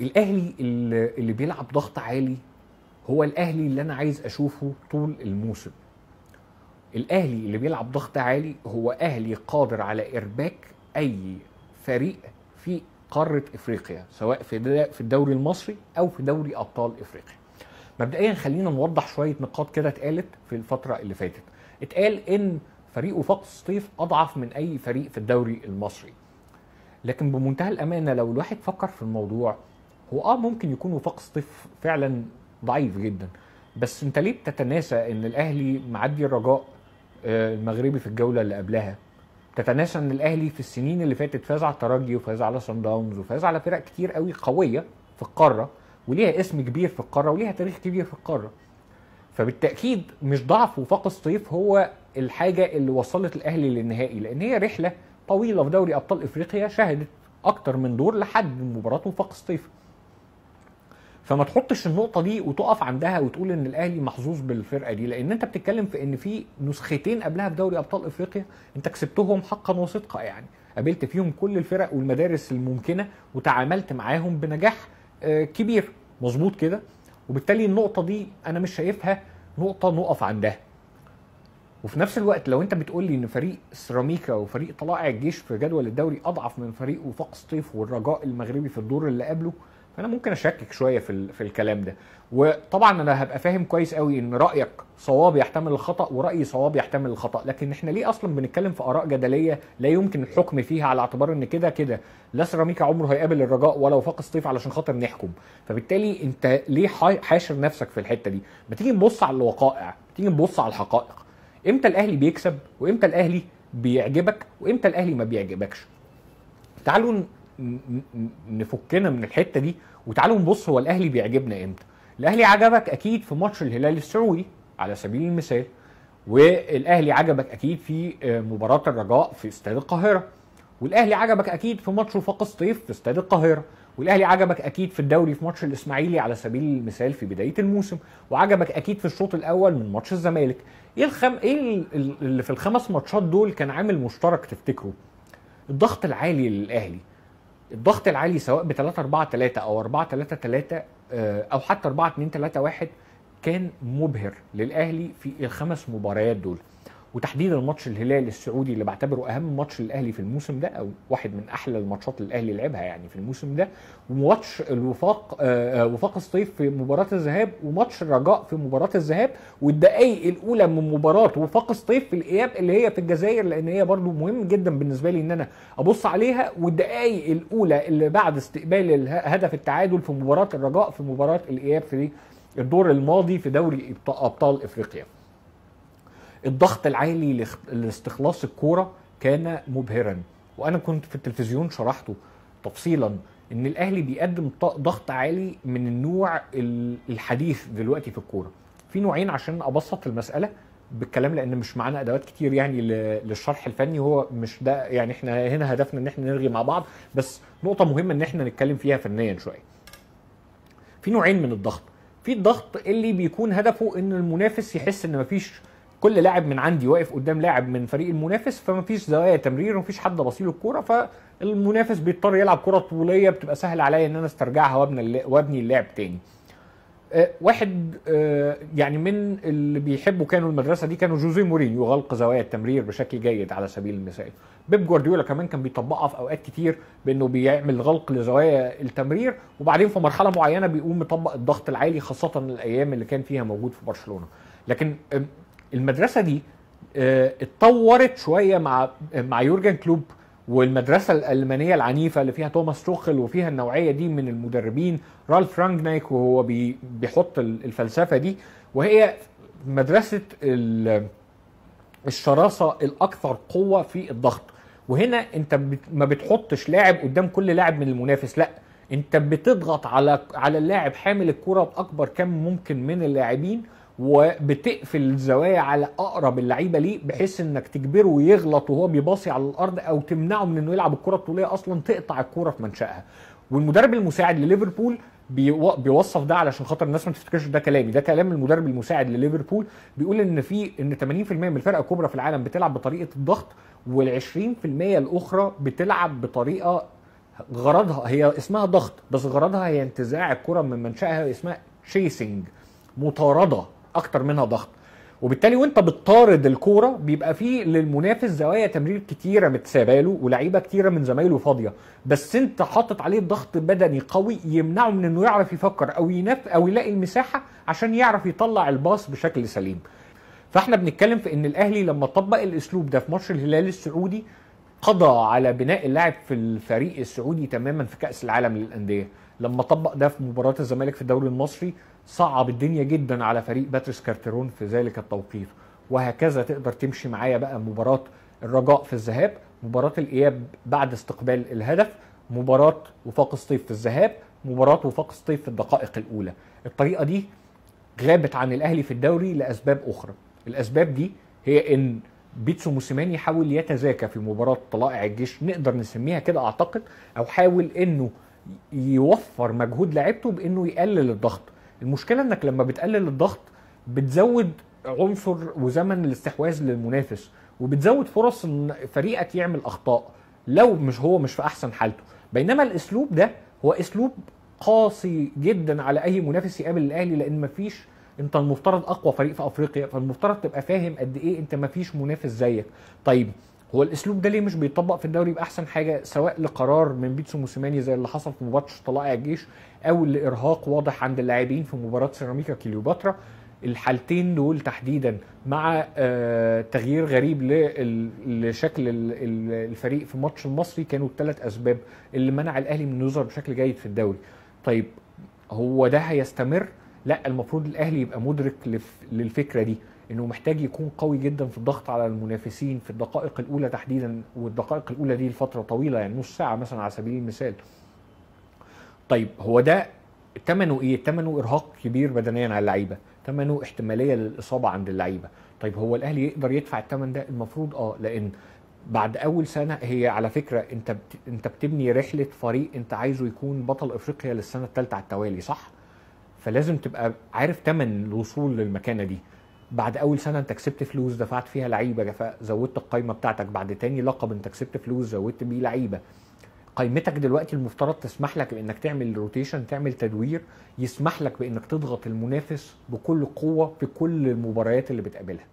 الاهلي اللي بيلعب ضغط عالي هو الاهلي اللي انا عايز اشوفه طول الموسم الاهلي اللي بيلعب ضغط عالي هو اهلي قادر على ارباك اي فريق في قاره افريقيا سواء في في الدوري المصري او في دوري ابطال افريقيا مبدئيا خلينا نوضح شويه نقاط كده اتقالت في الفتره اللي فاتت اتقال ان فريق وفاق الصيف اضعف من اي فريق في الدوري المصري لكن بمنتهى الامانه لو الواحد فكر في الموضوع هو اه ممكن يكون وفاق سطيف فعلا ضعيف جدا بس انت ليه بتتناسى ان الاهلي معدي الرجاء آه، المغربي في الجوله اللي قبلها تتناسى ان الاهلي في السنين اللي فاتت فاز على الترجي وفاز على سان داونز وفاز على فرق كتير قوي قويه في القاره وليها اسم كبير في القاره وليها تاريخ كبير في القاره فبالتاكيد مش ضعف وفاق الصيف هو الحاجه اللي وصلت الاهلي للنهائي لان هي رحله طويله في دوري ابطال افريقيا شهدت اكتر من دور لحد مباراه وفاق الصيف فما تحطش النقطه دي وتقف عندها وتقول ان الاهلي محظوظ بالفرقه دي لان انت بتتكلم في ان في نسختين قبلها في دوري ابطال افريقيا انت كسبتهم حقا وصدقا يعني قابلت فيهم كل الفرق والمدارس الممكنه وتعاملت معاهم بنجاح آه، كبير مظبوط كده وبالتالي النقطه دي انا مش شايفها نقطه نقف عندها وفي نفس الوقت لو انت بتقول لي ان فريق سيراميكا وفريق طلائع الجيش في جدول الدوري اضعف من فريق وفاق سطيف والرجاء المغربي في الدور اللي قبله انا ممكن اشكك شويه في في الكلام ده وطبعا انا هبقى فاهم كويس قوي ان رايك صواب يحتمل الخطا ورايي صواب يحتمل الخطا لكن احنا ليه اصلا بنتكلم في اراء جدليه لا يمكن الحكم فيها على اعتبار ان كده كده لا سيراميكا عمره هيقابل الرجاء ولا وفاق الصيف علشان خاطر نحكم فبالتالي انت ليه حاشر نفسك في الحته دي ما تيجي نبص على الوقائع تيجي نبص على الحقائق امتى الاهلي بيكسب وامتى الاهلي بيعجبك وامتى الاهلي ما بيعجبكش تعالوا نفكنا من الحته دي وتعالوا نبص هو الاهلي بيعجبنا امتى الاهلي عجبك اكيد في ماتش الهلال السعودي على سبيل المثال والاهلي عجبك اكيد في آه، مباراه الرجاء في استاد القاهره والاهلي عجبك اكيد في ماتش وفاق سطيف في استاد القاهره والاهلي عجبك اكيد في الدوري في ماتش الاسماعيلي على سبيل المثال في بدايه الموسم وعجبك اكيد في الشوط الاول من ماتش الزمالك ايه الخم... ايه اللي في الخمس ماتشات دول كان عامل مشترك تفتكره الضغط العالي للاهلي الضغط العالي سواء ب 3 4 3 او 4 3 3 او حتى 4 2 3 1 كان مبهر للاهلي في الخمس مباريات دول وتحديدا ماتش الهلال السعودي اللي بعتبره اهم ماتش للاهلي في الموسم ده او واحد من احلى الماتشات اللي الاهلي لعبها يعني في الموسم ده وماتش الوفاق آه, آه، وفاق الصيف في مباراه الذهاب وماتش الرجاء في مباراه الذهاب والدقائق الاولى من مباراه وفاق الصيف في الاياب اللي هي في الجزائر لان هي برضو مهم جدا بالنسبه لي ان انا ابص عليها والدقائق الاولى اللي بعد استقبال هدف التعادل في مباراه الرجاء في مباراه الاياب في الدور الماضي في دوري ابطال افريقيا الضغط العالي لاستخلاص الكوره كان مبهرا وانا كنت في التلفزيون شرحته تفصيلا ان الاهلي بيقدم ضغط عالي من النوع الحديث دلوقتي في الكوره في نوعين عشان ابسط المساله بالكلام لان مش معانا ادوات كتير يعني للشرح الفني هو مش ده يعني احنا هنا هدفنا ان احنا نرغي مع بعض بس نقطه مهمه ان احنا نتكلم فيها فنيا شويه في نوعين من الضغط في الضغط اللي بيكون هدفه ان المنافس يحس ان مفيش كل لاعب من عندي واقف قدام لاعب من فريق المنافس فمفيش زوايا تمرير ومفيش حد بصيل الكوره فالمنافس بيضطر يلعب كره طوليه بتبقى سهل عليا ان انا استرجعها وابني اللعب تاني آه، واحد آه، يعني من اللي بيحبوا كانوا المدرسه دي كانوا جوزيه مورينيو غلق زوايا التمرير بشكل جيد على سبيل المثال بيب جوارديولا كمان كان بيطبقها في اوقات كتير بانه بيعمل غلق لزوايا التمرير وبعدين في مرحله معينه بيقوم مطبق الضغط العالي خاصه الايام اللي كان فيها موجود في برشلونه لكن المدرسه دي آه، اتطورت شويه مع مع يورجن كلوب والمدرسه الالمانيه العنيفه اللي فيها توماس توخل وفيها النوعيه دي من المدربين رالف رانجنايك وهو بيحط الفلسفه دي وهي مدرسه الشراسه الاكثر قوه في الضغط وهنا انت ما بتحطش لاعب قدام كل لاعب من المنافس لا انت بتضغط على على اللاعب حامل الكره باكبر كم ممكن من اللاعبين وبتقفل الزوايا على اقرب اللعيبه ليه بحيث انك تجبره يغلط وهو بيباصي على الارض او تمنعه من انه يلعب الكره الطوليه اصلا تقطع الكره في منشاها والمدرب المساعد لليفربول بيوصف ده علشان خاطر الناس ما تفتكرش ده كلامي ده كلام المدرب المساعد لليفربول بيقول ان في ان 80% من الفرق الكبرى في العالم بتلعب بطريقه الضغط وال20% الاخرى بتلعب بطريقه غرضها هي اسمها ضغط بس غرضها هي انتزاع الكره من منشاها اسمها تشيسنج مطارده اكتر منها ضغط وبالتالي وانت بتطارد الكوره بيبقى فيه للمنافس زوايا تمرير كتيره متسابه له ولاعيبه كتيره من زمايله فاضيه بس انت حاطط عليه ضغط بدني قوي يمنعه من انه يعرف يفكر او ينف او يلاقي المساحه عشان يعرف يطلع الباص بشكل سليم فاحنا بنتكلم في ان الاهلي لما طبق الاسلوب ده في ماتش الهلال السعودي قضى على بناء اللاعب في الفريق السعودي تماما في كاس العالم للانديه لما طبق ده في مباراه الزمالك في الدوري المصري صعب الدنيا جدا على فريق باتريس كارترون في ذلك التوقيت وهكذا تقدر تمشي معايا بقى مباراة الرجاء في الذهاب مباراة الإياب بعد استقبال الهدف مباراة وفاق الصيف في الذهاب مباراة وفاق الصيف في الدقائق الأولى الطريقة دي غابت عن الأهلي في الدوري لأسباب أخرى الأسباب دي هي إن بيتسو موسيماني حاول يتذاكى في مباراة طلائع الجيش نقدر نسميها كده أعتقد أو حاول إنه يوفر مجهود لعيبته بإنه يقلل الضغط المشكله انك لما بتقلل الضغط بتزود عنصر وزمن الاستحواذ للمنافس وبتزود فرص ان فريقك يعمل اخطاء لو مش هو مش في احسن حالته بينما الاسلوب ده هو اسلوب قاسي جدا على اي منافس يقابل الاهلي لان مفيش انت المفترض اقوى فريق في افريقيا فالمفترض تبقى فاهم قد ايه انت مفيش منافس زيك طيب هو الاسلوب ده ليه مش بيطبق في الدوري باحسن حاجه سواء لقرار من بيتسو موسيماني زي اللي حصل في مباراه طلائع الجيش او لارهاق واضح عند اللاعبين في مباراه سيراميكا كليوباترا الحالتين دول تحديدا مع آه، تغيير غريب لشكل الفريق في الماتش المصري كانوا الثلاث اسباب اللي منع الاهلي من يظهر بشكل جيد في الدوري طيب هو ده هيستمر لا المفروض الاهلي يبقى مدرك للفكره دي انه محتاج يكون قوي جدا في الضغط على المنافسين في الدقائق الاولى تحديدا والدقائق الاولى دي لفتره طويله يعني نص ساعه مثلا على سبيل المثال طيب هو ده ثمنه ايه؟ ثمنه ارهاق كبير بدنيا على اللعيبه، ثمنه احتماليه للاصابه عند اللعيبه، طيب هو الاهلي يقدر يدفع الثمن ده؟ المفروض اه لان بعد اول سنه هي على فكره انت بت... انت بتبني رحله فريق انت عايزه يكون بطل افريقيا للسنه الثالثه على التوالي صح؟ فلازم تبقى عارف ثمن الوصول للمكانه دي، بعد اول سنه انت كسبت فلوس دفعت فيها لعيبه زودت القايمه بتاعتك بعد تاني لقب انت كسبت فلوس زودت بيه لعيبه قيمتك دلوقتي المفترض تسمح لك بانك تعمل روتيشن تعمل تدوير يسمح لك بانك تضغط المنافس بكل قوه في كل المباريات اللي بتقابلها